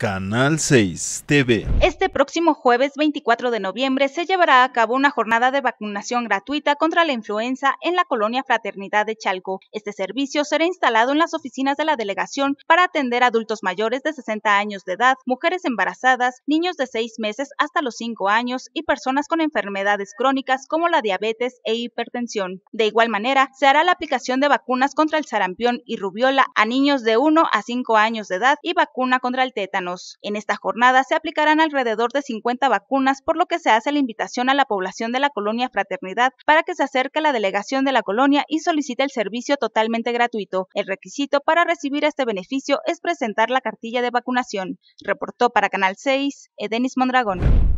Canal 6 TV. Este próximo jueves 24 de noviembre se llevará a cabo una jornada de vacunación gratuita contra la influenza en la colonia Fraternidad de Chalco. Este servicio será instalado en las oficinas de la delegación para atender adultos mayores de 60 años de edad, mujeres embarazadas, niños de 6 meses hasta los 5 años y personas con enfermedades crónicas como la diabetes e hipertensión. De igual manera, se hará la aplicación de vacunas contra el sarampión y rubiola a niños de 1 a 5 años de edad y vacuna contra el tétano. En esta jornada se aplicarán alrededor de 50 vacunas, por lo que se hace la invitación a la población de la colonia Fraternidad para que se acerque a la delegación de la colonia y solicite el servicio totalmente gratuito. El requisito para recibir este beneficio es presentar la cartilla de vacunación. Reportó para Canal 6 Edenis Mondragón.